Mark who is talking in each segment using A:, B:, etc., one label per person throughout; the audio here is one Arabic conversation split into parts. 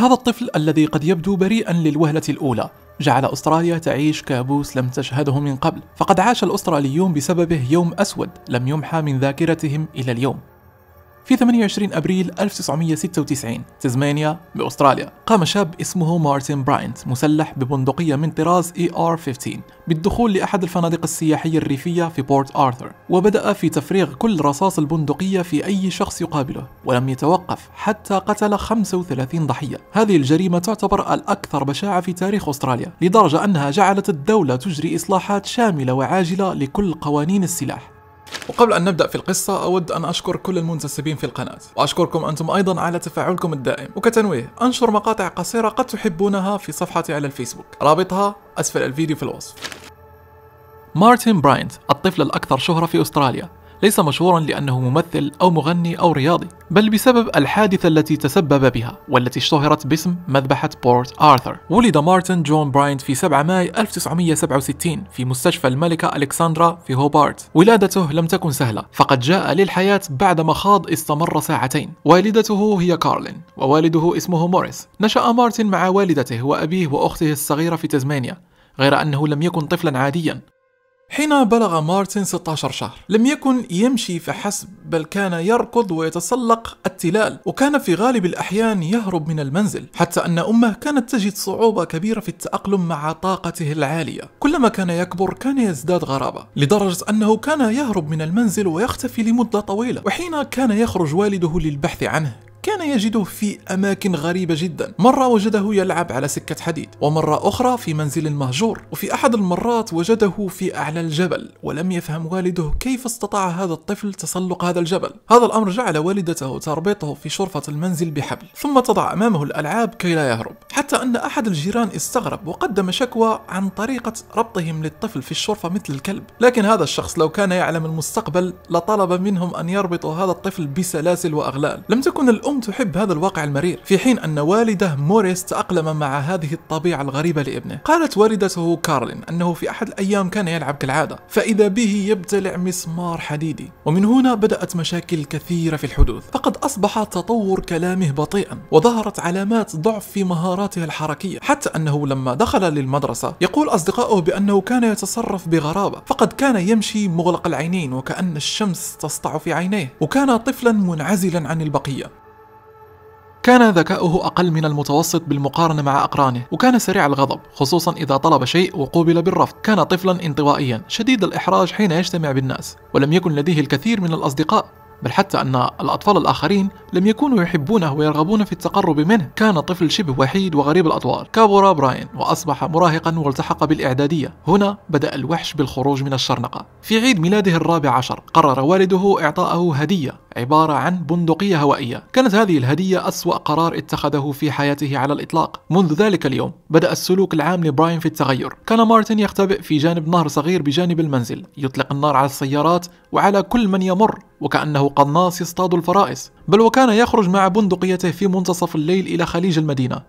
A: هذا الطفل الذي قد يبدو بريئا للوهلة الأولى جعل أستراليا تعيش كابوس لم تشهده من قبل فقد عاش الأستراليون بسببه يوم أسود لم يمحى من ذاكرتهم إلى اليوم في 28 أبريل 1996 تزمانيا بأستراليا قام شاب اسمه مارتن براينت مسلح ببندقية من طراز ار 15 بالدخول لأحد الفنادق السياحية الريفية في بورت آرثر وبدأ في تفريغ كل رصاص البندقية في أي شخص يقابله ولم يتوقف حتى قتل 35 ضحية هذه الجريمة تعتبر الأكثر بشاعة في تاريخ أستراليا لدرجة أنها جعلت الدولة تجري إصلاحات شاملة وعاجلة لكل قوانين السلاح وقبل أن نبدأ في القصة أود أن أشكر كل المنتسبين في القناة وأشكركم أنتم أيضا على تفاعلكم الدائم وكتنويه أنشر مقاطع قصيرة قد تحبونها في صفحتي على الفيسبوك رابطها أسفل الفيديو في الوصف مارتن براينت الطفل الأكثر شهرة في أستراليا ليس مشهورا لأنه ممثل أو مغني أو رياضي بل بسبب الحادثة التي تسبب بها والتي اشتهرت باسم مذبحة بورت آرثر ولد مارتن جون براينت في 7 ماي 1967 في مستشفى الملكة ألكسندرا في هوبارت ولادته لم تكن سهلة فقد جاء للحياة بعد مخاض استمر ساعتين والدته هي كارلين ووالده اسمه موريس نشأ مارتن مع والدته وأبيه وأخته الصغيرة في تزمانيا غير أنه لم يكن طفلا عاديا حين بلغ مارتن 16 شهر لم يكن يمشي فحسب بل كان يركض ويتسلق التلال وكان في غالب الأحيان يهرب من المنزل حتى أن أمه كانت تجد صعوبة كبيرة في التأقلم مع طاقته العالية كلما كان يكبر كان يزداد غرابة لدرجة أنه كان يهرب من المنزل ويختفي لمدة طويلة وحين كان يخرج والده للبحث عنه كان يجده في أماكن غريبة جدا مرة وجده يلعب على سكة حديد ومرة أخرى في منزل مهجور وفي أحد المرات وجده في أعلى الجبل ولم يفهم والده كيف استطاع هذا الطفل تسلق هذا الجبل هذا الأمر جعل والدته تربطه في شرفة المنزل بحبل ثم تضع أمامه الألعاب كي لا يهرب حتى أن أحد الجيران استغرب وقدم شكوى عن طريقة ربطهم للطفل في الشرفة مثل الكلب لكن هذا الشخص لو كان يعلم المستقبل لطلب منهم أن يربطوا هذا الطفل بسلاسل وأغلال لم تكن الأم الأم تحب هذا الواقع المرير في حين أن والده موريس تأقلم مع هذه الطبيعة الغريبة لابنه قالت والدته كارلين أنه في أحد الأيام كان يلعب كالعادة فإذا به يبتلع مسمار حديدي ومن هنا بدأت مشاكل كثيرة في الحدوث فقد أصبح تطور كلامه بطيئا وظهرت علامات ضعف في مهاراته الحركية حتى أنه لما دخل للمدرسة يقول أصدقائه بأنه كان يتصرف بغرابة فقد كان يمشي مغلق العينين وكأن الشمس تسطع في عينيه وكان طفلا منعزلا عن البقية كان ذكاؤه أقل من المتوسط بالمقارنة مع أقرانه وكان سريع الغضب خصوصا إذا طلب شيء وقوبل بالرفض كان طفلا انطوائيا شديد الإحراج حين يجتمع بالناس ولم يكن لديه الكثير من الأصدقاء بل حتى أن الأطفال الآخرين لم يكونوا يحبونه ويرغبون في التقرب منه كان طفل شبه وحيد وغريب الأطوار كابورا براين وأصبح مراهقا والتحق بالإعدادية هنا بدأ الوحش بالخروج من الشرنقة في عيد ميلاده الرابع عشر قرر والده إعطاءه هدية عبارة عن بندقية هوائية كانت هذه الهدية أسوأ قرار اتخذه في حياته على الإطلاق منذ ذلك اليوم بدأ السلوك العام لبراين في التغير كان مارتن يختبئ في جانب نهر صغير بجانب المنزل يطلق النار على السيارات وعلى كل من يمر وكأنه قناص يصطاد الفرائس بل وكان يخرج مع بندقيته في منتصف الليل إلى خليج المدينة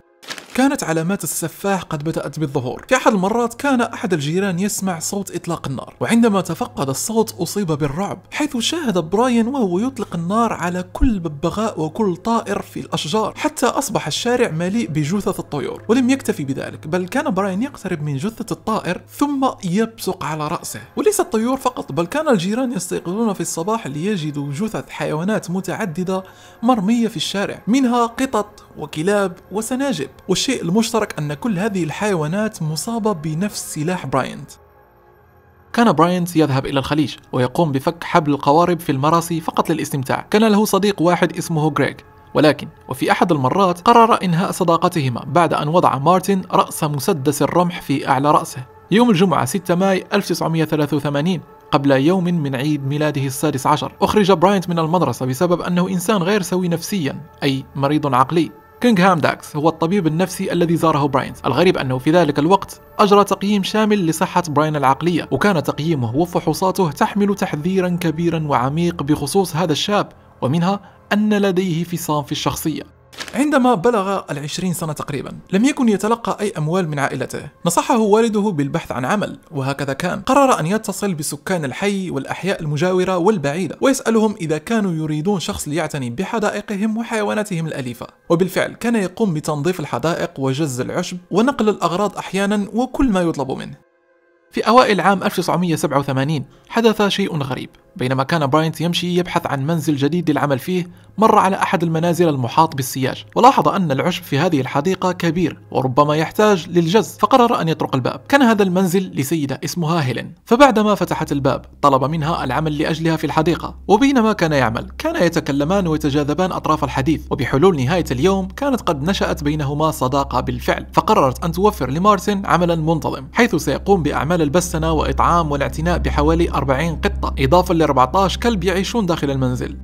A: كانت علامات السفاح قد بدأت بالظهور في أحد المرات كان أحد الجيران يسمع صوت إطلاق النار وعندما تفقد الصوت أصيب بالرعب حيث شاهد براين وهو يطلق النار على كل ببغاء وكل طائر في الأشجار حتى أصبح الشارع مليء بجثث الطيور ولم يكتفي بذلك بل كان براين يقترب من جثة الطائر ثم يبصق على رأسه وليس الطيور فقط بل كان الجيران يستيقظون في الصباح ليجدوا جثث حيوانات متعددة مرمية في الشارع منها قطط وكلاب وسناجب والشيء المشترك أن كل هذه الحيوانات مصابة بنفس سلاح براينت كان براينت يذهب إلى الخليج ويقوم بفك حبل القوارب في المراسي فقط للاستمتاع كان له صديق واحد اسمه غريغ ولكن وفي أحد المرات قرر إنهاء صداقتهما بعد أن وضع مارتن رأس مسدس الرمح في أعلى رأسه يوم الجمعة 6 ماي 1983 قبل يوم من عيد ميلاده السادس عشر أخرج براينت من المدرسة بسبب أنه إنسان غير سوي نفسيا أي مريض عقلي كينغ هام داكس هو الطبيب النفسي الذي زاره براينز الغريب أنه في ذلك الوقت أجرى تقييم شامل لصحة براين العقلية وكان تقييمه وفحوصاته تحمل تحذيرا كبيرا وعميق بخصوص هذا الشاب ومنها أن لديه فصام في الشخصية عندما بلغ العشرين سنة تقريبا لم يكن يتلقى أي أموال من عائلته نصحه والده بالبحث عن عمل وهكذا كان قرر أن يتصل بسكان الحي والأحياء المجاورة والبعيدة ويسألهم إذا كانوا يريدون شخص ليعتني بحدائقهم وحيواناتهم الأليفة وبالفعل كان يقوم بتنظيف الحدائق وجز العشب ونقل الأغراض أحيانا وكل ما يطلب منه في أوائل عام 1987 حدث شيء غريب بينما كان براينت يمشي يبحث عن منزل جديد للعمل فيه مر على أحد المنازل المحاط بالسياج ولاحظ أن العشب في هذه الحديقة كبير وربما يحتاج للجز فقرر أن يطرق الباب كان هذا المنزل لسيدة اسمها هيلين فبعدما فتحت الباب طلب منها العمل لأجلها في الحديقة وبينما كان يعمل كان يتكلمان ويتجاذبان أطراف الحديث وبحلول نهاية اليوم كانت قد نشأت بينهما صداقة بالفعل فقررت أن توفر لمارتن عملا منتظم حيث سيقوم بأعمال البستنة وإطعام والاعتناء بحوالي 40 قطة إضافة 14 كلب يعيشون داخل المنزل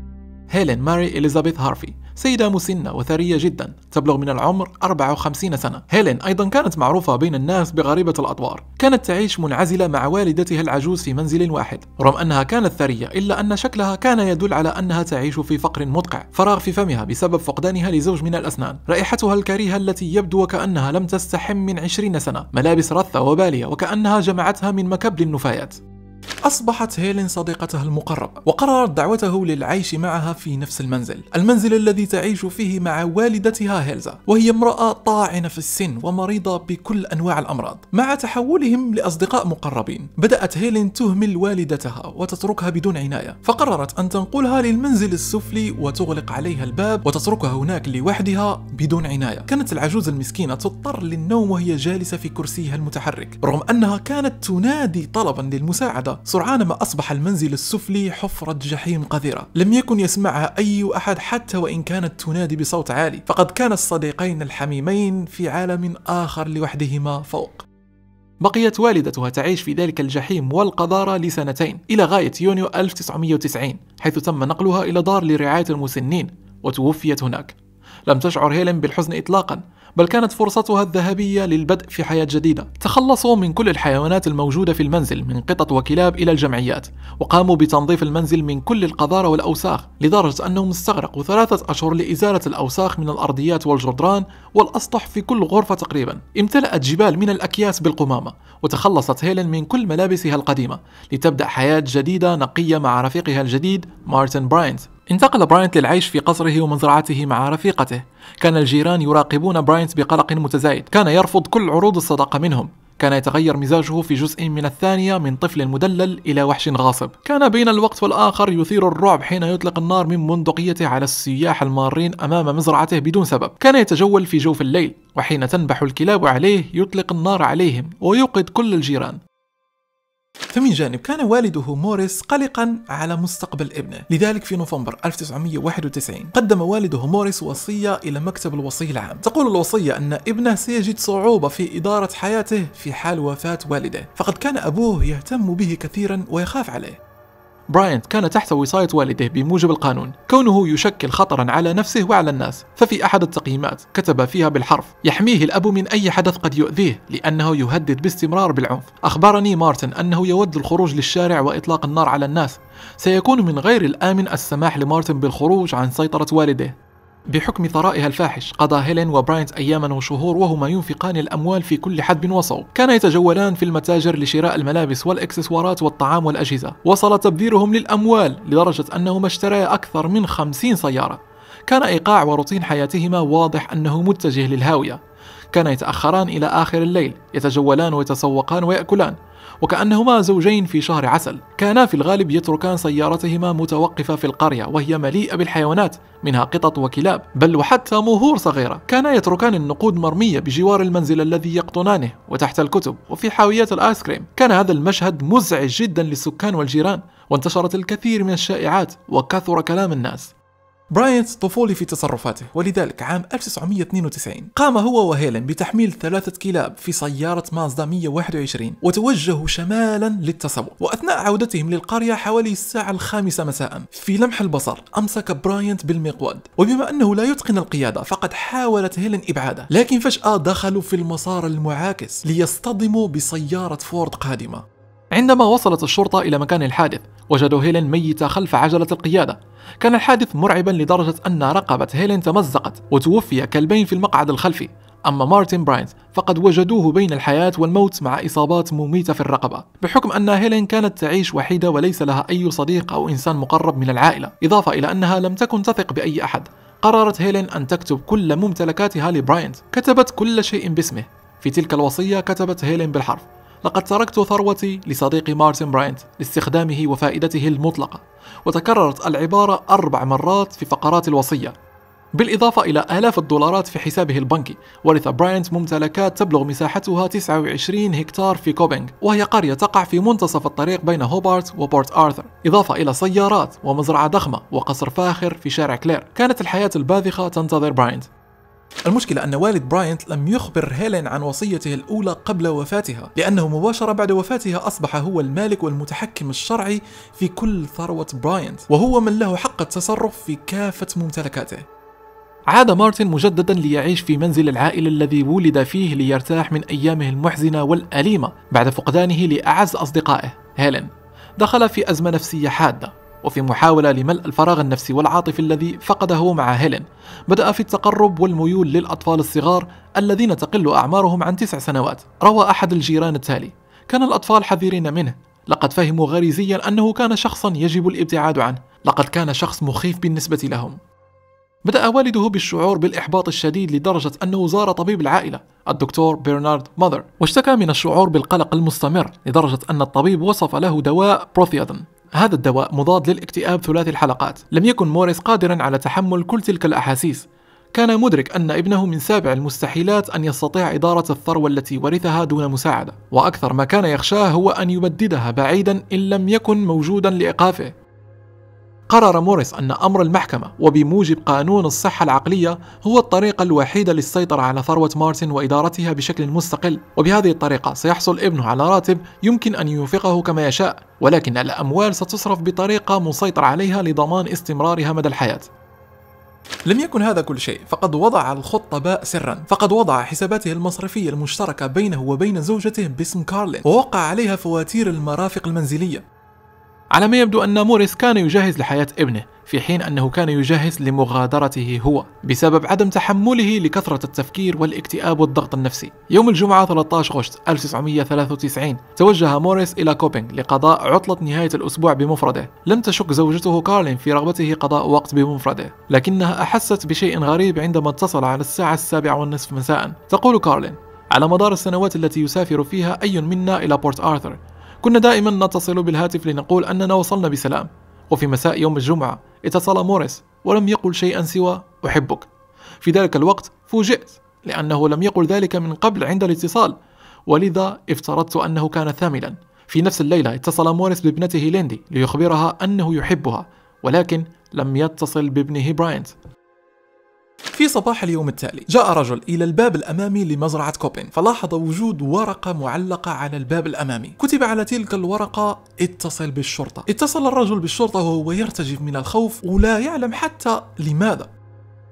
A: هيلين ماري إليزابيث هارفي سيدة مسنة وثرية جدا تبلغ من العمر 54 سنة هيلين أيضا كانت معروفة بين الناس بغريبة الأطوار كانت تعيش منعزلة مع والدتها العجوز في منزل واحد رغم أنها كانت ثرية إلا أن شكلها كان يدل على أنها تعيش في فقر مدقع فراغ في فمها بسبب فقدانها لزوج من الأسنان رائحتها الكريهة التي يبدو وكأنها لم تستحم من 20 سنة ملابس رثة وبالية وكأنها جمعتها من مكب للنفايات أصبحت هيلين صديقته المقربة وقررت دعوته للعيش معها في نفس المنزل المنزل الذي تعيش فيه مع والدتها هيلزا وهي امرأة طاعنة في السن ومريضة بكل أنواع الأمراض مع تحولهم لأصدقاء مقربين بدأت هيلين تهمل والدتها وتتركها بدون عناية فقررت أن تنقلها للمنزل السفلي وتغلق عليها الباب وتتركها هناك لوحدها بدون عناية كانت العجوز المسكينة تضطر للنوم وهي جالسة في كرسيها المتحرك رغم أنها كانت تنادي طلبا للمساعدة سرعان ما أصبح المنزل السفلي حفرة جحيم قذرة لم يكن يسمعها أي أحد حتى وإن كانت تنادي بصوت عالي فقد كان الصديقين الحميمين في عالم آخر لوحدهما فوق بقيت والدتها تعيش في ذلك الجحيم والقذارة لسنتين إلى غاية يونيو 1990 حيث تم نقلها إلى دار لرعاية المسنين وتوفيت هناك لم تشعر هيلين بالحزن إطلاقا بل كانت فرصتها الذهبية للبدء في حياة جديدة تخلصوا من كل الحيوانات الموجودة في المنزل من قطط وكلاب إلى الجمعيات وقاموا بتنظيف المنزل من كل القذارة والأوساخ لدرجة أنهم استغرقوا ثلاثة أشهر لإزالة الأوساخ من الأرضيات والجدران والأسطح في كل غرفة تقريبا امتلأت جبال من الأكياس بالقمامة وتخلصت هيلين من كل ملابسها القديمة لتبدأ حياة جديدة نقية مع رفيقها الجديد مارتن براينت انتقل براينت للعيش في قصره ومزرعته مع رفيقته كان الجيران يراقبون براينت بقلق متزايد كان يرفض كل عروض الصداقة منهم كان يتغير مزاجه في جزء من الثانية من طفل مدلل إلى وحش غاصب كان بين الوقت والآخر يثير الرعب حين يطلق النار من بندقيته على السياح المارين أمام مزرعته بدون سبب كان يتجول في جوف الليل وحين تنبح الكلاب عليه يطلق النار عليهم ويوقد كل الجيران فمن جانب كان والده موريس قلقا على مستقبل ابنه لذلك في نوفمبر 1991 قدم والده موريس وصية إلى مكتب الوصي العام تقول الوصية أن ابنه سيجد صعوبة في إدارة حياته في حال وفاة والده فقد كان أبوه يهتم به كثيرا ويخاف عليه براينت كان تحت وصاية والده بموجب القانون كونه يشكل خطرا على نفسه وعلى الناس ففي أحد التقييمات كتب فيها بالحرف يحميه الأب من أي حدث قد يؤذيه لأنه يهدد باستمرار بالعنف أخبرني مارتن أنه يود الخروج للشارع وإطلاق النار على الناس سيكون من غير الآمن السماح لمارتن بالخروج عن سيطرة والده بحكم ثرائها الفاحش قضى هيلين وبراينت أياما وشهور وهما ينفقان الأموال في كل حدب وصوب كانا يتجولان في المتاجر لشراء الملابس والإكسسوارات والطعام والأجهزة وصل تبذيرهم للأموال لدرجة أنهما اشتريا أكثر من خمسين سيارة كان إيقاع وروتين حياتهما واضح أنه متجه للهاوية كانا يتأخران إلى آخر الليل يتجولان ويتسوقان ويأكلان وكأنهما زوجين في شهر عسل كانا في الغالب يتركان سيارتهما متوقفة في القرية وهي مليئة بالحيوانات منها قطط وكلاب بل وحتى مهور صغيرة كانا يتركان النقود مرمية بجوار المنزل الذي يقطنانه وتحت الكتب وفي حاويات الآيس كريم كان هذا المشهد مزعج جدا للسكان والجيران وانتشرت الكثير من الشائعات وكثر كلام الناس براينت طفولي في تصرفاته ولذلك عام 1992 قام هو وهيلين بتحميل ثلاثة كلاب في سيارة مازدا 121 وتوجهوا شمالا للتسوق وأثناء عودتهم للقرية حوالي الساعة الخامسة مساء في لمح البصر أمسك براينت بالمقود وبما أنه لا يتقن القيادة فقد حاولت هيلين إبعاده لكن فجأة دخلوا في المسار المعاكس ليصطدموا بسيارة فورد قادمة عندما وصلت الشرطة إلى مكان الحادث وجدوا هيلين ميتة خلف عجلة القيادة كان الحادث مرعبا لدرجة أن رقبة هيلين تمزقت وتوفي كلبين في المقعد الخلفي أما مارتن براينت فقد وجدوه بين الحياة والموت مع إصابات مميتة في الرقبة بحكم أن هيلين كانت تعيش وحيدة وليس لها أي صديق أو إنسان مقرب من العائلة إضافة إلى أنها لم تكن تثق بأي أحد قررت هيلين أن تكتب كل ممتلكاتها لبراينت كتبت كل شيء باسمه في تلك الوصية كتبت هيلين بالحرف لقد تركت ثروتي لصديقي مارتن براينت لاستخدامه وفائدته المطلقة وتكررت العبارة أربع مرات في فقرات الوصية بالإضافة إلى آلاف الدولارات في حسابه البنكي ورث براينت ممتلكات تبلغ مساحتها 29 هكتار في كوبينغ وهي قرية تقع في منتصف الطريق بين هوبارت وبورت آرثر إضافة إلى سيارات ومزرعة ضخمة وقصر فاخر في شارع كلير كانت الحياة الباذخة تنتظر براينت المشكلة أن والد براينت لم يخبر هيلين عن وصيته الأولى قبل وفاتها لأنه مباشرة بعد وفاتها أصبح هو المالك والمتحكم الشرعي في كل ثروة براينت وهو من له حق التصرف في كافة ممتلكاته عاد مارتن مجددا ليعيش في منزل العائلة الذي ولد فيه ليرتاح من أيامه المحزنة والأليمة بعد فقدانه لأعز أصدقائه هيلين دخل في أزمة نفسية حادة وفي محاولة لملء الفراغ النفسي والعاطفي الذي فقده مع هيلين بدأ في التقرب والميول للأطفال الصغار الذين تقل أعمارهم عن تسع سنوات روى أحد الجيران التالي كان الأطفال حذرين منه لقد فهموا غريزيا أنه كان شخصا يجب الابتعاد عنه لقد كان شخص مخيف بالنسبة لهم بدأ والده بالشعور بالإحباط الشديد لدرجة أنه زار طبيب العائلة الدكتور بيرنارد ماذر واشتكى من الشعور بالقلق المستمر لدرجة أن الطبيب وصف له دواء بروثيادن هذا الدواء مضاد للاكتئاب ثلاثي الحلقات لم يكن موريس قادرا على تحمل كل تلك الأحاسيس كان مدرك أن ابنه من سابع المستحيلات أن يستطيع إدارة الثروة التي ورثها دون مساعدة وأكثر ما كان يخشاه هو أن يبددها بعيدا إن لم يكن موجودا لإيقافه قرر موريس أن أمر المحكمة وبموجب قانون الصحة العقلية هو الطريقة الوحيدة للسيطرة على ثروة مارتن وإدارتها بشكل مستقل وبهذه الطريقة سيحصل ابنه على راتب يمكن أن ينفقه كما يشاء ولكن الأموال ستصرف بطريقة مسيطر عليها لضمان استمرارها مدى الحياة لم يكن هذا كل شيء فقد وضع الخطة باء سرا فقد وضع حساباته المصرفية المشتركة بينه وبين زوجته باسم كارلين ووقع عليها فواتير المرافق المنزلية على ما يبدو أن موريس كان يجهز لحياة ابنه في حين أنه كان يجهز لمغادرته هو بسبب عدم تحمله لكثرة التفكير والاكتئاب والضغط النفسي يوم الجمعة 13 غشت 1993 توجه موريس إلى كوبينغ لقضاء عطلة نهاية الأسبوع بمفرده لم تشك زوجته كارلين في رغبته قضاء وقت بمفرده لكنها أحست بشيء غريب عندما اتصل على الساعة السابعة والنصف مساء تقول كارلين على مدار السنوات التي يسافر فيها أي منا إلى بورت آرثر كنا دائما نتصل بالهاتف لنقول أننا وصلنا بسلام وفي مساء يوم الجمعة اتصل موريس ولم يقل شيئا سوى أحبك في ذلك الوقت فوجئت لأنه لم يقل ذلك من قبل عند الاتصال ولذا افترضت أنه كان ثاملا في نفس الليلة اتصل موريس بابنته ليندي ليخبرها أنه يحبها ولكن لم يتصل بابنه براينت في صباح اليوم التالي جاء رجل إلى الباب الأمامي لمزرعة كوبين فلاحظ وجود ورقة معلقة على الباب الأمامي كتب على تلك الورقة اتصل بالشرطة اتصل الرجل بالشرطة وهو يرتجف من الخوف ولا يعلم حتى لماذا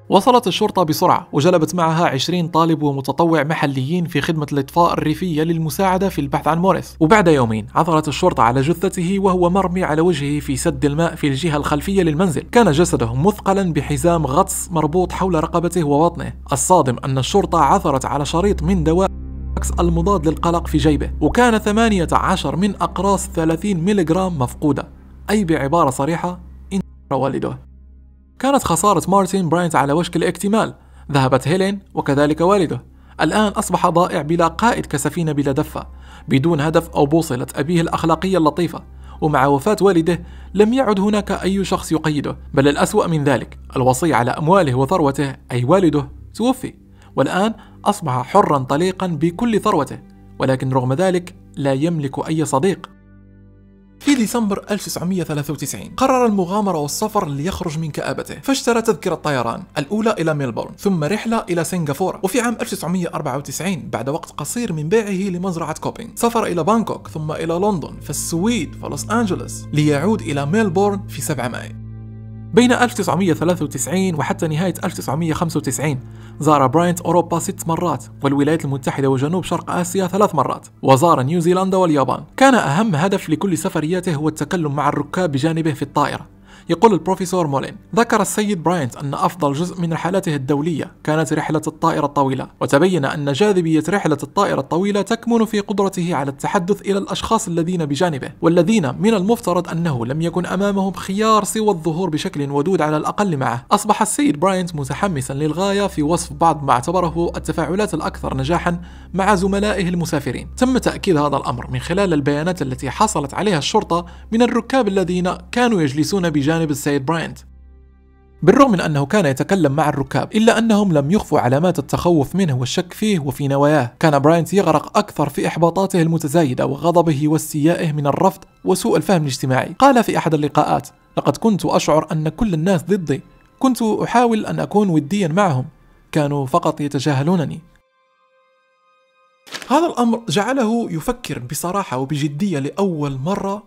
A: وصلت الشرطة بسرعة وجلبت معها 20 طالب ومتطوع محليين في خدمة الإطفاء الريفية للمساعدة في البحث عن موريس وبعد يومين عثرت الشرطة على جثته وهو مرمي على وجهه في سد الماء في الجهة الخلفية للمنزل كان جسده مثقلا بحزام غطس مربوط حول رقبته وبطنه الصادم أن الشرطة عثرت على شريط من دواء المضاد للقلق في جيبه وكان 18 من أقراص 30 ملغرام مفقودة أي بعبارة صريحة إن والده كانت خسارة مارتن براينت على وشك الاكتمال ذهبت هيلين وكذلك والده الآن أصبح ضائع بلا قائد كسفينة بلا دفة بدون هدف أو بوصلة أبيه الأخلاقية اللطيفة ومع وفاة والده لم يعد هناك أي شخص يقيده بل الأسوأ من ذلك الوصي على أمواله وثروته أي والده توفي والآن أصبح حرا طليقا بكل ثروته ولكن رغم ذلك لا يملك أي صديق في ديسمبر 1993 قرر المغامرة والسفر ليخرج من كآبته فاشترى تذكرة طيران الأولى إلى ميلبورن ثم رحلة إلى سنغافورة وفي عام 1994 بعد وقت قصير من بيعه لمزرعة كوبينغ سافر إلى بانكوك ثم إلى لندن فالسويد فلوس أنجلوس ليعود إلى ميلبورن في 7 مايو بين 1993 وحتى نهاية 1995 زار براينت أوروبا ست مرات والولايات المتحدة وجنوب شرق آسيا ثلاث مرات وزار نيوزيلندا واليابان كان أهم هدف لكل سفرياته هو التكلم مع الركاب بجانبه في الطائرة يقول البروفيسور مولين ذكر السيد براينت أن أفضل جزء من رحلته الدولية كانت رحلة الطائرة الطويلة وتبين أن جاذبية رحلة الطائرة الطويلة تكمن في قدرته على التحدث إلى الأشخاص الذين بجانبه والذين من المفترض أنه لم يكن أمامهم خيار سوى الظهور بشكل ودود على الأقل معه أصبح السيد براينت متحمسا للغاية في وصف بعض ما اعتبره التفاعلات الأكثر نجاحا مع زملائه المسافرين تم تأكيد هذا الأمر من خلال البيانات التي حصلت عليها الشرطة من الركاب الذين كانوا يجلسون بجانب جانب السيد براينت بالرغم من أنه كان يتكلم مع الركاب إلا أنهم لم يخفوا علامات التخوف منه والشك فيه وفي نواياه كان براينت يغرق أكثر في إحباطاته المتزايدة وغضبه واستيائه من الرفض وسوء الفهم الاجتماعي قال في أحد اللقاءات لقد كنت أشعر أن كل الناس ضدي كنت أحاول أن أكون وديا معهم كانوا فقط يتجاهلونني هذا الأمر جعله يفكر بصراحة وبجدية لأول مرة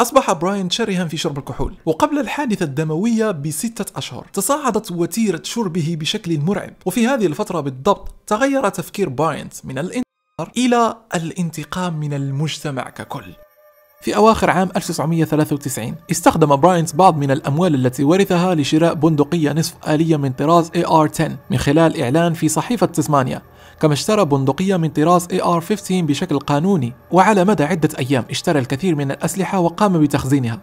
A: أصبح براين شرها في شرب الكحول وقبل الحادثة الدموية بستة أشهر تصاعدت وتيرة شربه بشكل مرعب وفي هذه الفترة بالضبط تغير تفكير براين من الانتقام إلى الانتقام من المجتمع ككل في أواخر عام 1993 استخدم براينت بعض من الأموال التي ورثها لشراء بندقية نصف آلية من طراز AR-10 من خلال إعلان في صحيفة تسمانيا كما اشترى بندقية من طراز AR-15 بشكل قانوني وعلى مدى عدة أيام اشترى الكثير من الأسلحة وقام بتخزينها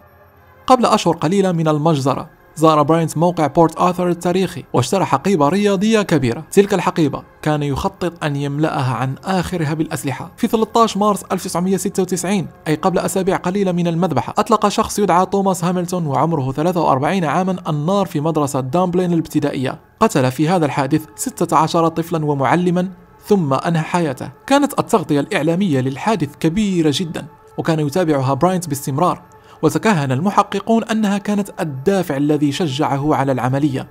A: قبل أشهر قليلة من المجزرة زار براينت موقع بورت آثر التاريخي واشترى حقيبة رياضية كبيرة تلك الحقيبة كان يخطط أن يملأها عن آخرها بالأسلحة في 13 مارس 1996 أي قبل أسابيع قليلة من المذبحة أطلق شخص يدعى توماس هاملتون وعمره 43 عاما النار في مدرسة دامبلين الابتدائية قتل في هذا الحادث 16 طفلا ومعلما ثم أنهى حياته كانت التغطية الإعلامية للحادث كبيرة جدا وكان يتابعها براينت باستمرار وتكهن المحققون أنها كانت الدافع الذي شجعه على العملية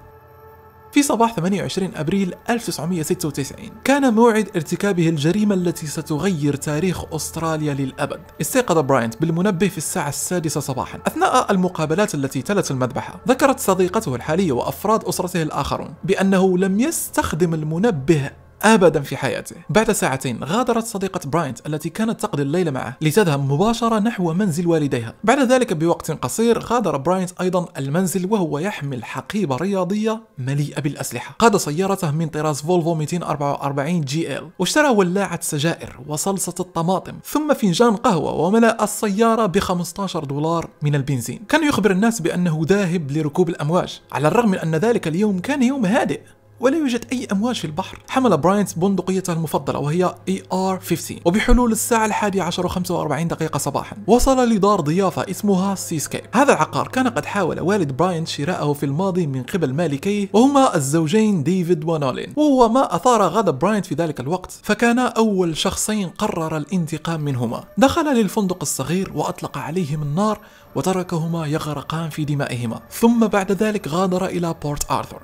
A: في صباح 28 أبريل 1996 كان موعد ارتكابه الجريمة التي ستغير تاريخ أستراليا للأبد استيقظ براينت بالمنبه في الساعة السادسة صباحا أثناء المقابلات التي تلت المذبحة ذكرت صديقته الحالية وأفراد أسرته الآخرون بأنه لم يستخدم المنبه أبدا في حياته بعد ساعتين غادرت صديقة براينت التي كانت تقضي الليل معه لتذهب مباشرة نحو منزل والديها بعد ذلك بوقت قصير غادر براينت أيضا المنزل وهو يحمل حقيبة رياضية مليئة بالأسلحة قاد سيارته من طراز فولفو 244 جي ال واشترى ولاعة سجائر وصلصة الطماطم ثم فنجان قهوة وملأ السيارة ب 15 دولار من البنزين كان يخبر الناس بأنه ذاهب لركوب الأمواج على الرغم من أن ذلك اليوم كان يوم هادئ ولا يوجد أي أمواج في البحر حمل براينت بندقيته المفضلة وهي ar 15 وبحلول الساعة الحادية عشر و45 دقيقة صباحا وصل لدار ضيافة اسمها سيسكيب هذا العقار كان قد حاول والد براينت شراءه في الماضي من قبل مالكيه وهما الزوجين ديفيد ونولين وهو ما أثار غضب براينت في ذلك الوقت فكان أول شخصين قرر الانتقام منهما دخل للفندق الصغير وأطلق عليهم النار وتركهما يغرقان في دمائهما ثم بعد ذلك غادر إلى بورت آرثر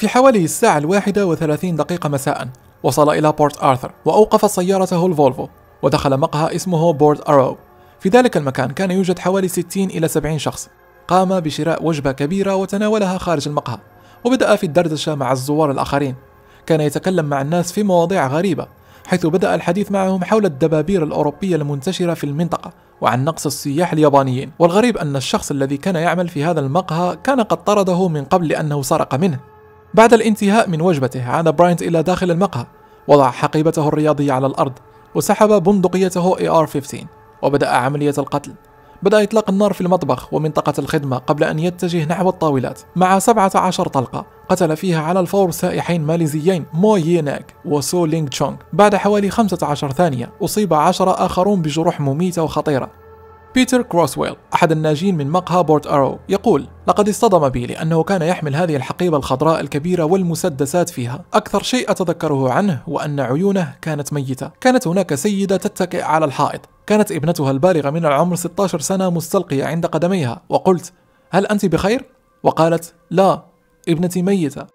A: في حوالي الساعة الواحدة وثلاثين دقيقة مساء وصل إلى بورت آرثر وأوقف سيارته الفولفو ودخل مقهى اسمه بورت أرو في ذلك المكان كان يوجد حوالي 60 إلى 70 شخص قام بشراء وجبة كبيرة وتناولها خارج المقهى وبدأ في الدردشة مع الزوار الآخرين كان يتكلم مع الناس في مواضيع غريبة حيث بدأ الحديث معهم حول الدبابير الأوروبية المنتشرة في المنطقة وعن نقص السياح اليابانيين والغريب أن الشخص الذي كان يعمل في هذا المقهى كان قد طرده من قبل لأنه سرق منه بعد الانتهاء من وجبته عاد براينت إلى داخل المقهى وضع حقيبته الرياضية على الأرض وسحب بندقيته AR-15 وبدأ عملية القتل بدأ إطلاق النار في المطبخ ومنطقة الخدمة قبل أن يتجه نحو الطاولات مع 17 طلقة قتل فيها على الفور سائحين ماليزيين مو ييناك وسو لينغ تشونغ بعد حوالي 15 ثانية أصيب 10 آخرون بجروح مميتة وخطيرة بيتر كروسويل أحد الناجين من مقهى بورت أرو يقول لقد اصطدم بي لأنه كان يحمل هذه الحقيبة الخضراء الكبيرة والمسدسات فيها أكثر شيء أتذكره عنه هو أن عيونه كانت ميتة كانت هناك سيدة تتكئ على الحائط كانت ابنتها البالغة من العمر 16 سنة مستلقية عند قدميها وقلت هل أنت بخير؟ وقالت لا ابنتي ميتة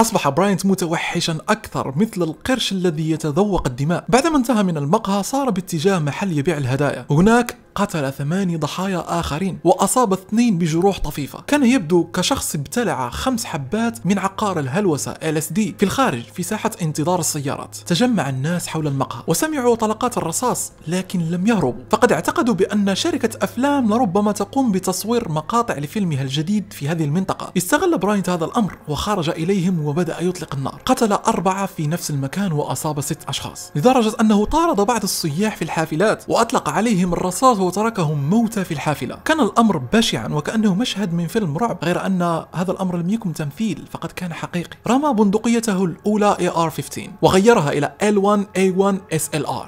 A: أصبح براينت متوحشا أكثر مثل القرش الذي يتذوق الدماء بعدما انتهى من المقهى صار باتجاه محل يبيع الهدايا هناك قتل ثماني ضحايا آخرين وأصاب اثنين بجروح طفيفة كان يبدو كشخص ابتلع خمس حبات من عقار الهلوسة LSD في الخارج في ساحة انتظار السيارات تجمع الناس حول المقهى وسمعوا طلقات الرصاص لكن لم يهربوا فقد اعتقدوا بأن شركة أفلام لربما تقوم بتصوير مقاطع لفيلمها الجديد في هذه المنطقة استغل براينت هذا الأمر وخرج إليهم وبدأ يطلق النار قتل أربعة في نفس المكان وأصاب ست أشخاص لدرجة أنه طارد بعض السياح في الحافلات وأطلق عليهم الرصاص وتركهم موتى في الحافلة كان الأمر بشعا وكأنه مشهد من فيلم رعب غير أن هذا الأمر لم يكن تمثيل فقد كان حقيقي رمى بندقيته الأولى AR-15 وغيرها إلى L1A1 SLR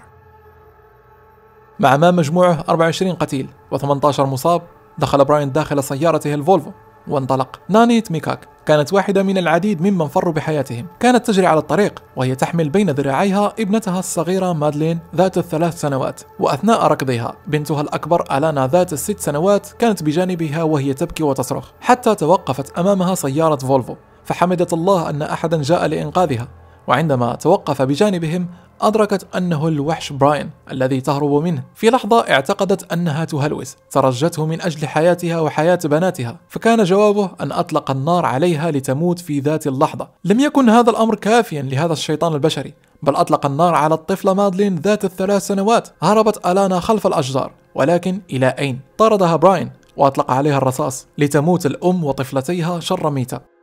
A: مع ما مجموعه 24 قتيل و18 مصاب دخل براين داخل سيارته الفولفو وانطلق نانيت ميكاك كانت واحدة من العديد ممن فروا بحياتهم كانت تجري على الطريق وهي تحمل بين ذراعيها ابنتها الصغيرة مادلين ذات الثلاث سنوات وأثناء ركضها بنتها الأكبر ألانا ذات الست سنوات كانت بجانبها وهي تبكي وتصرخ حتى توقفت أمامها سيارة فولفو فحمدت الله أن أحدا جاء لإنقاذها وعندما توقف بجانبهم أدركت أنه الوحش براين الذي تهرب منه في لحظة اعتقدت أنها تهلوس ترجته من أجل حياتها وحياة بناتها فكان جوابه أن أطلق النار عليها لتموت في ذات اللحظة لم يكن هذا الأمر كافيا لهذا الشيطان البشري بل أطلق النار على الطفلة مادلين ذات الثلاث سنوات هربت ألانا خلف الأشجار ولكن إلى أين؟ طردها براين وأطلق عليها الرصاص لتموت الأم وطفلتيها شر ميتة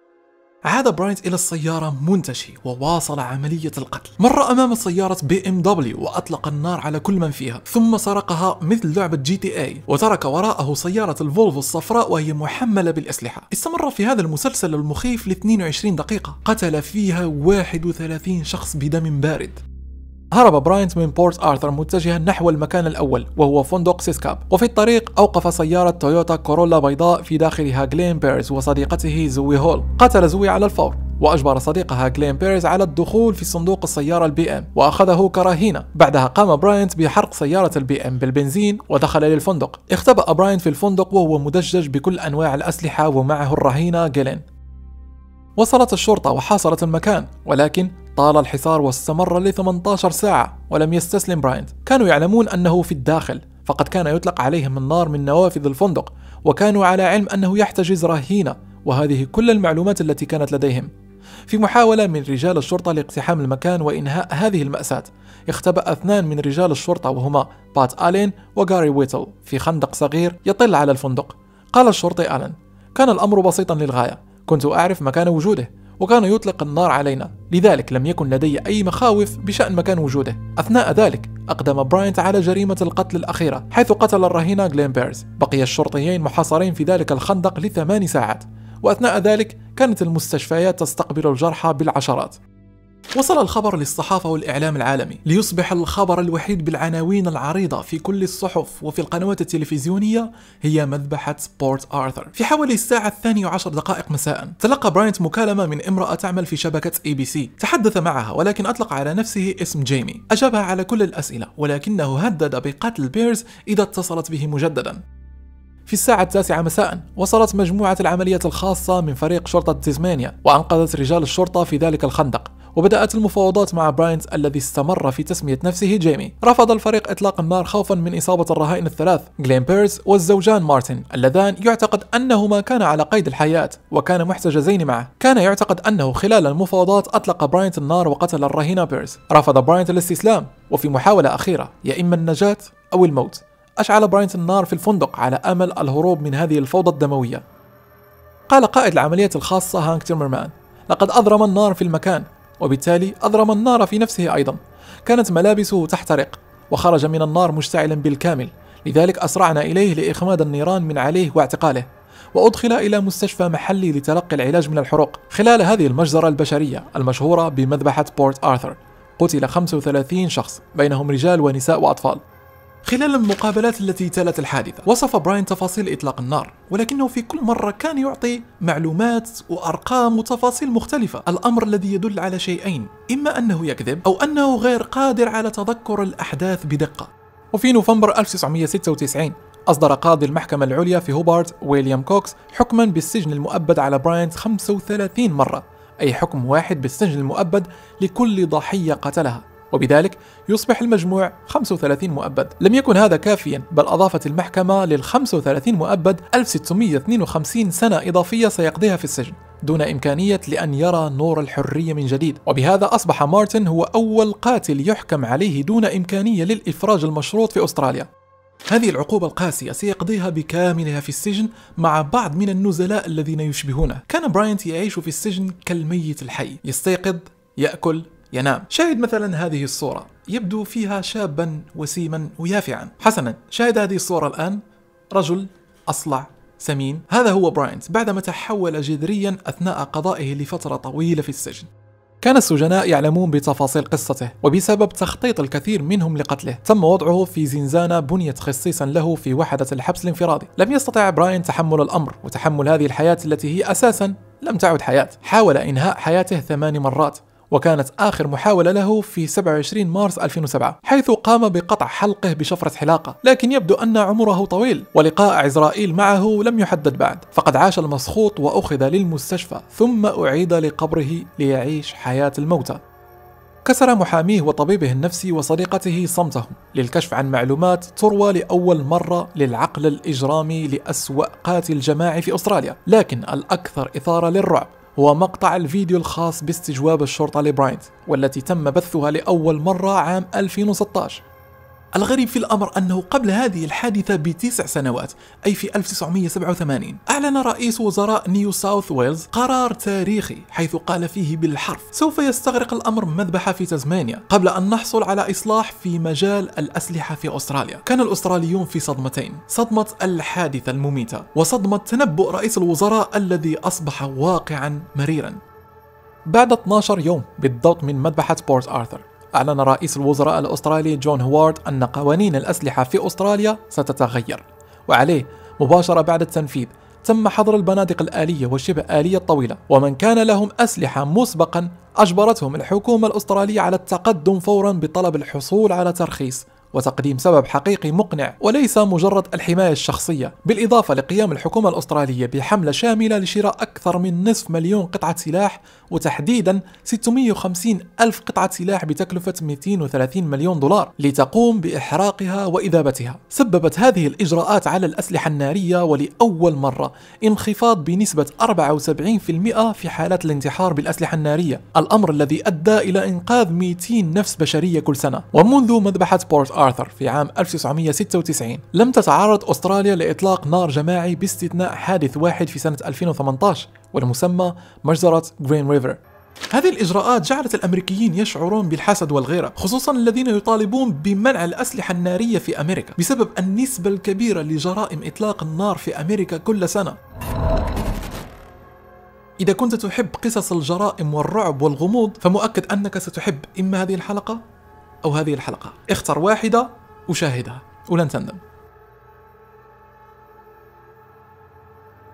A: عاد براينت إلى السيارة منتشي وواصل عملية القتل مر أمام سيارة بي ام دبليو وأطلق النار على كل من فيها ثم سرقها مثل لعبة جي تي اي وترك وراءه سيارة الفولفو الصفراء وهي محملة بالأسلحة استمر في هذا المسلسل المخيف ل 22 دقيقة قتل فيها 31 شخص بدم بارد هرب براينت من بورت آرثر متجها نحو المكان الأول وهو فندق سيسكاب وفي الطريق أوقف سيارة تويوتا كورولا بيضاء في داخلها جلين بيرز وصديقته زوي هول قتل زوي على الفور وأجبر صديقها جلين بيرز على الدخول في صندوق السيارة البي ام وأخذه كرهينة بعدها قام براينت بحرق سيارة البي ام بالبنزين ودخل للفندق اختبأ براينت في الفندق وهو مدجج بكل أنواع الأسلحة ومعه الرهينة جلين وصلت الشرطة وحاصرت المكان ولكن طال الحصار واستمر ل 18 ساعة ولم يستسلم براينت كانوا يعلمون أنه في الداخل فقد كان يطلق عليهم النار من نوافذ الفندق وكانوا على علم أنه يحتجز رهينة وهذه كل المعلومات التي كانت لديهم في محاولة من رجال الشرطة لاقتحام المكان وإنهاء هذه المأساة اختبأ اثنان من رجال الشرطة وهما بات ألين وغاري ويتل في خندق صغير يطل على الفندق قال الشرطي ألين كان الأمر بسيطا للغاية كنت أعرف مكان وجوده وكان يطلق النار علينا لذلك لم يكن لدي أي مخاوف بشأن مكان وجوده أثناء ذلك أقدم براينت على جريمة القتل الأخيرة حيث قتل الرهينة غلين بيرز بقي الشرطيين محاصرين في ذلك الخندق لثمان ساعات وأثناء ذلك كانت المستشفيات تستقبل الجرحى بالعشرات وصل الخبر للصحافة والإعلام العالمي ليصبح الخبر الوحيد بالعناوين العريضة في كل الصحف وفي القنوات التلفزيونية هي مذبحة بورت آرثر في حوالي الساعة الثانية عشر دقائق مساء تلقى براينت مكالمة من امرأة تعمل في شبكة اي بي سي تحدث معها ولكن أطلق على نفسه اسم جيمي أجابها على كل الأسئلة ولكنه هدد بقتل بيرز إذا اتصلت به مجددا في الساعة التاسعة مساء وصلت مجموعة العملية الخاصة من فريق شرطة تسمانيا وأنقذت رجال الشرطة في ذلك الخندق وبدأت المفاوضات مع براينت الذي استمر في تسمية نفسه جيمي رفض الفريق إطلاق النار خوفا من إصابة الرهائن الثلاث غلين بيرز والزوجان مارتن اللذان يعتقد أنهما كان على قيد الحياة وكان محتجزين معه كان يعتقد أنه خلال المفاوضات أطلق براينت النار وقتل الرهينة بيرز رفض براينت الاستسلام وفي محاولة أخيرة يا إما النجاة أو الموت أشعل براينت النار في الفندق على أمل الهروب من هذه الفوضى الدموية قال قائد العملية الخاصة هانك تيمرمان لقد أضرم النار في المكان وبالتالي أضرم النار في نفسه أيضا كانت ملابسه تحترق وخرج من النار مشتعلا بالكامل لذلك أسرعنا إليه لإخماد النيران من عليه واعتقاله وأدخل إلى مستشفى محلي لتلقي العلاج من الحروق خلال هذه المجزرة البشرية المشهورة بمذبحة بورت آرثر قتل 35 شخص بينهم رجال ونساء وأطفال خلال المقابلات التي تلت الحادثة وصف براين تفاصيل إطلاق النار ولكنه في كل مرة كان يعطي معلومات وأرقام وتفاصيل مختلفة الأمر الذي يدل على شيئين إما أنه يكذب أو أنه غير قادر على تذكر الأحداث بدقة وفي نوفمبر 1996 أصدر قاضي المحكمة العليا في هوبارت ويليام كوكس حكما بالسجن المؤبد على براينت 35 مرة أي حكم واحد بالسجن المؤبد لكل ضحية قتلها وبذلك يصبح المجموع 35 مؤبد لم يكن هذا كافيا بل أضافت المحكمة لل 35 مؤبد 1652 سنة إضافية سيقضيها في السجن دون إمكانية لأن يرى نور الحرية من جديد وبهذا أصبح مارتن هو أول قاتل يحكم عليه دون إمكانية للإفراج المشروط في أستراليا هذه العقوبة القاسية سيقضيها بكاملها في السجن مع بعض من النزلاء الذين يشبهونه كان براينت يعيش في السجن كالميت الحي يستيقظ يأكل ينام شاهد مثلا هذه الصورة يبدو فيها شابا وسيما ويافعا حسنا شاهد هذه الصورة الآن رجل أصلع سمين هذا هو براينت بعدما تحول جذريا أثناء قضائه لفترة طويلة في السجن كان السجناء يعلمون بتفاصيل قصته وبسبب تخطيط الكثير منهم لقتله تم وضعه في زنزانة بنيت خصيصا له في وحدة الحبس الانفرادي لم يستطع براين تحمل الأمر وتحمل هذه الحياة التي هي أساسا لم تعد حياة حاول إنهاء حياته ثمان مرات وكانت آخر محاولة له في 27 مارس 2007 حيث قام بقطع حلقه بشفرة حلاقة لكن يبدو أن عمره طويل ولقاء عزرائيل معه لم يحدد بعد فقد عاش المسخوط وأخذ للمستشفى ثم أعيد لقبره ليعيش حياة الموتى كسر محاميه وطبيبه النفسي وصديقته صمتهم للكشف عن معلومات تروى لأول مرة للعقل الإجرامي لأسوأ قاتل جماعي في أستراليا لكن الأكثر إثارة للرعب هو مقطع الفيديو الخاص باستجواب الشرطة لبراينت والتي تم بثها لأول مرة عام 2016 الغريب في الأمر أنه قبل هذه الحادثة بتسع سنوات أي في 1987 أعلن رئيس وزراء نيو ساوث ويلز قرار تاريخي حيث قال فيه بالحرف سوف يستغرق الأمر مذبحة في تزمانيا قبل أن نحصل على إصلاح في مجال الأسلحة في أستراليا كان الأستراليون في صدمتين صدمة الحادثة المميتة وصدمة تنبؤ رئيس الوزراء الذي أصبح واقعا مريرا بعد 12 يوم بالضبط من مذبحة بورت آرثر أعلن رئيس الوزراء الأسترالي جون هوارد أن قوانين الأسلحة في أستراليا ستتغير وعليه مباشرة بعد التنفيذ تم حظر البنادق الآلية والشبه آلية الطويلة ومن كان لهم أسلحة مسبقا أجبرتهم الحكومة الأسترالية على التقدم فورا بطلب الحصول على ترخيص وتقديم سبب حقيقي مقنع وليس مجرد الحماية الشخصية بالإضافة لقيام الحكومة الأسترالية بحملة شاملة لشراء أكثر من نصف مليون قطعة سلاح وتحديدا 650 ألف قطعة سلاح بتكلفة 230 مليون دولار لتقوم بإحراقها وإذابتها سببت هذه الإجراءات على الأسلحة النارية ولأول مرة انخفاض بنسبة 74% في حالات الانتحار بالأسلحة النارية الأمر الذي أدى إلى إنقاذ 200 نفس بشرية كل سنة ومنذ مذبحة بورت آرثر في عام 1996 لم تتعرض أستراليا لإطلاق نار جماعي باستثناء حادث واحد في سنة 2018 والمسمى مجزرة جرين ريفر هذه الإجراءات جعلت الأمريكيين يشعرون بالحسد والغيرة خصوصا الذين يطالبون بمنع الأسلحة النارية في أمريكا بسبب النسبة الكبيرة لجرائم إطلاق النار في أمريكا كل سنة إذا كنت تحب قصص الجرائم والرعب والغموض فمؤكد أنك ستحب إما هذه الحلقة أو هذه الحلقة اختر واحدة وشاهدها ولن تندم